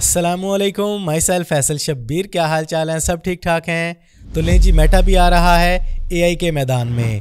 Aslam myself Faisal Shabbir क्या हाल चाल हैं सब ठीक ठाक हैं तो लें जी मेटा भी आ रहा है एआई के मैदान में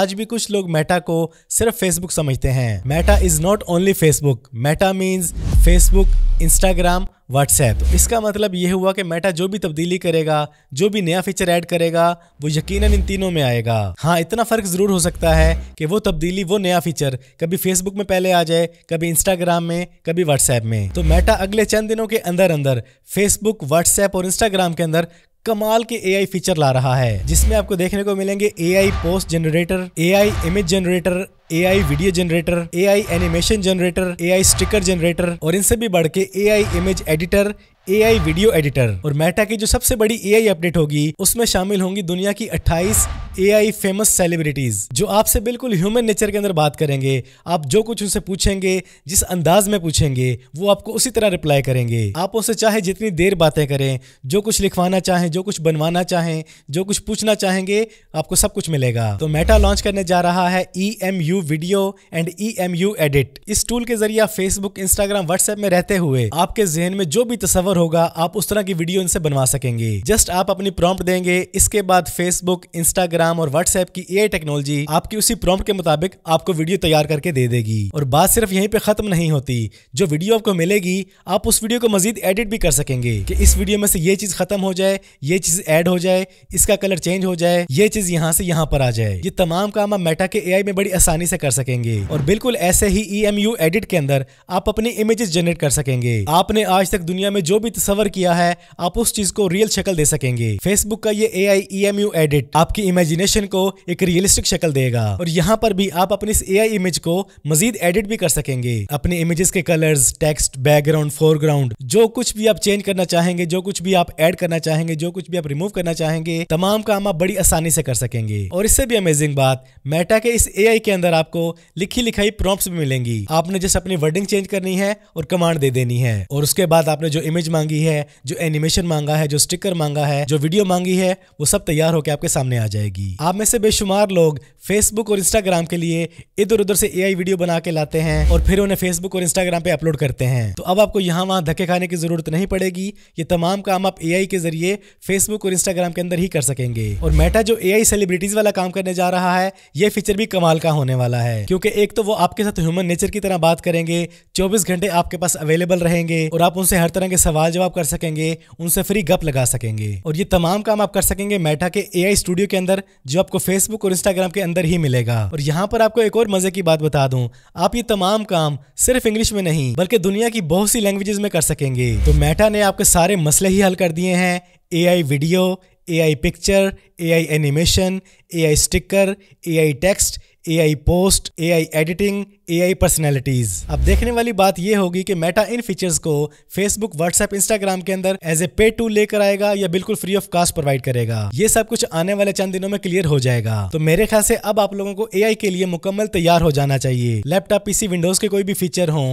आज भी कुछ लोग मेटा को सिर्फ फेसबुक समझते हैं Meta is not only Facebook Meta means Facebook Instagram WhatsApp इसका मतलब यह हुआ कि मेटा जो भी तब्दीली करेगा जो भी नया फीचर ऐड करेगा वो यकीनन इन तीनों में आएगा हाँ इतना फ़र्क ज़रूर हो सकता है कि वो तब्दीली वो नया फीचर कभी फेसबुक में पहले आ जाए कभी इंस्टाग्राम में कभी व्हाट्सएप में तो मेटा अगले चंद दिनों के अंदर अंदर फेसबुक व्हाट्सएप और इंस्टाग्राम के अंदर कमाल के एआई फीचर ला रहा है जिसमें आपको देखने को मिलेंगे AI post generator AI image generator AI video generator AI animation generator AI sticker generator और इनसे भी बढ़ के AI image editor AI video editor और मेटा की जो सबसे बड़ी एआई अपडेट होगी उसमें शामिल होंगी दुनिया की 28 एआई फेमस सेलिब्रिटीज जो आपसे बिल्कुल ह्यूमन नेचर के अंदर बात करेंगे आप जो कुछ उनसे पूछेंगे जिस अंदाज में पूछेंगे वो आपको उसी तरह रिप्लाई करेंगे आप उनसे चाहे जितनी देर बातें करें जो कुछ लिखवाना चाहें जो कुछ बनवाना चाहें जो कुछ पूछना चाहेंगे आपको सब कुछ मिलेगा तो मेटा लॉन्च करने जा रहा है E M U video and E M U edit इस टूल के जरिए फेसबुक इंस्टाग्राम व्हाट्सएप में रहते हुए आपके जहन में जो भी तस्वर होगा आप उस तरह की वीडियो इनसे बनवा सकेंगे जस्ट आप अपनी प्रॉम्प्ट देंगे इसके बाद फेसबुक इंस्टाग्राम और व्हाट्सएप की ए टेक्नोलॉजी आपकी उसी प्रॉम्प्ट के मुताबिक आपको वीडियो तैयार करके दे देगी और बात सिर्फ यहीं पे खत्म नहीं होती जो वीडियो आपको मिलेगी आप उस वीडियो को मजीद एडिट भी कर सकेंगे कि इस वीडियो में से ये चीज खत्म हो जाए ये चीज एड हो जाए इसका कलर चेंज हो जाए ये चीज यहाँ से यहाँ पर आ जाए ये तमाम काम आप मेटा के ए में बड़ी आसानी से कर सकेंगे और बिल्कुल ऐसे ही ई e एडिट के अंदर आप अपनी इमेजेस जनरेट कर सकेंगे आपने आज तक दुनिया में जो भी तस्वर किया है आप उस चीज को रियल शक्ल दे सकेंगे फेसबुक का ये ए आई एडिट आपकी इमेजिनेशन को एक रियलिस्टिक शक्ल देगा और यहाँ पर भी आप अपनी इस ए इमेज को मजीद एडिट भी कर सकेंगे अपने इमेजेस के कलर्स टेक्स्ट बैकग्राउंड फोरग्राउंड जो कुछ भी आप चेंज करना चाहेंगे जो कुछ भी आप ऐड करना चाहेंगे जो कुछ भी आप रिमूव करना चाहेंगे तमाम काम आप बड़ी आसानी से कर सकेंगे और इससे भी अमेजिंग बात मेटा के इस ए के अंदर आपको लिखी लिखाई प्रॉप्स भी मिलेंगी आपने जैसे अपनी वर्डिंग चेंज करनी है और कमांड दे देनी है और उसके बाद आपने जो इमेज मांगी है जो एनिमेशन मांगा है जो स्टिकर मांगा है जो वीडियो मांगी है वो सब तैयार होकर आपके सामने आ जाएगी आप में से बेशुमार लोग फेसबुक और इंस्टाग्राम के लिए इधर उधर से ए वीडियो बना के लाते हैं और फिर उन्हें फेसबुक और इंस्टाग्राम पे अपलोड करते हैं तो अब आपको यहाँ वहाँ धक्के खाने की जरूरत नहीं पड़ेगी ये तमाम काम आप ए के जरिए फेसबुक और इंस्टाग्राम के अंदर ही कर सकेंगे और मेटा जो ए सेलिब्रिटीज वाला काम करने जा रहा है ये फीचर भी कमाल का होने वाला है क्योंकि एक तो वो आपके साथ ह्यूमन नेचर की तरह बात करेंगे चौबीस घंटे आपके पास अवेलेबल रहेंगे और आप उनसे हर तरह के सवाल सवाल जवाब कर सकेंगे उनसे फ्री गप लगा सकेंगे और ये तमाम काम आप कर सकेंगे मेटा के ए स्टूडियो के अंदर जो आपको फेसबुक और इंस्टाग्राम के अंदर ही मिलेगा और यहाँ पर आपको एक और मजे की बात बता दूं आप ये तमाम काम सिर्फ इंग्लिश में नहीं बल्कि दुनिया की बहुत सी लैंग्वेजेस में कर सकेंगे तो मेटा ने आपके सारे मसले ही हल कर दिए हैं a video a picture a animation a sticker a text AI post AI editing AI personalities अब देखने वाली बात यह होगी कि मेटा इन फीचर्स को फेसबुक व्हाट्सएप इंस्टाग्राम के अंदर एज ए पे टू लेकर आएगा या बिल्कुल फ्री ऑफ कास्ट प्रोवाइड करेगा ये सब कुछ आने वाले चंद दिनों में क्लियर हो जाएगा तो मेरे ख्याल से अब आप लोगों को एआई के लिए मुकम्मल तैयार हो जाना चाहिए लैपटॉप पीसी विंडोज के कोई भी फीचर हो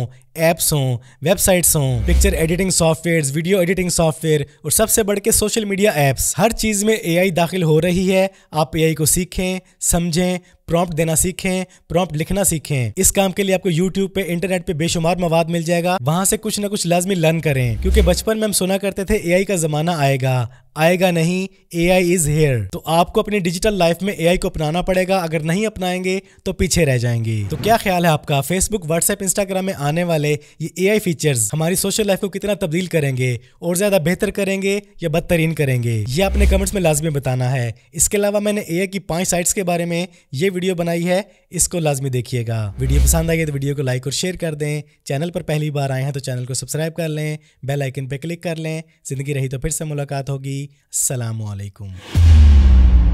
एप्स हो वेबसाइट्स हो picture editing software video editing software और सबसे बढ़ के सोशल मीडिया एप्स हर चीज में ए दाखिल हो रही है आप ए को सीखें समझें प्रॉम्प्ट देना सीखें प्रॉम्प्ट लिखना सीखें इस काम काम के लिए आपको यूट्यूब पे इंटरनेट पे बेशुमार मवाद मिल जाएगा वहाँ से कुछ ना कुछ लाजमी लर्न करें क्योंकि बचपन में हम सुना करते थे ए का जमाना आएगा आएगा नहीं ए आई इज हेयर तो आपको अपनी डिजिटल लाइफ में ए आई को अपनाना पड़ेगा अगर नहीं अपनाएंगे तो पीछे रह जाएंगे तो क्या ख्याल है आपका फेसबुक व्हाट्सएप इंस्टाग्राम में आने वाले ये ए आई फीचर्स हमारी सोशल लाइफ को कितना तब्दील करेंगे और ज्यादा बेहतर करेंगे या बदतरीन करेंगे ये आपने कमेंट्स में लाजमी बताना है इसके अलावा मैंने ए आई की पांच साइट्स के बारे में ये वीडियो बनाई है इसको लाजमी देखिएगा वीडियो पसंद आई है तो वीडियो को लाइक और शेयर कर दें चैनल पर पहली बार आए हैं तो चैनल को सब्सक्राइब कर लें बेल आइकन पर क्लिक कर लें जिंदगी रही तो फिर से मुलाकात होगी السلام عليكم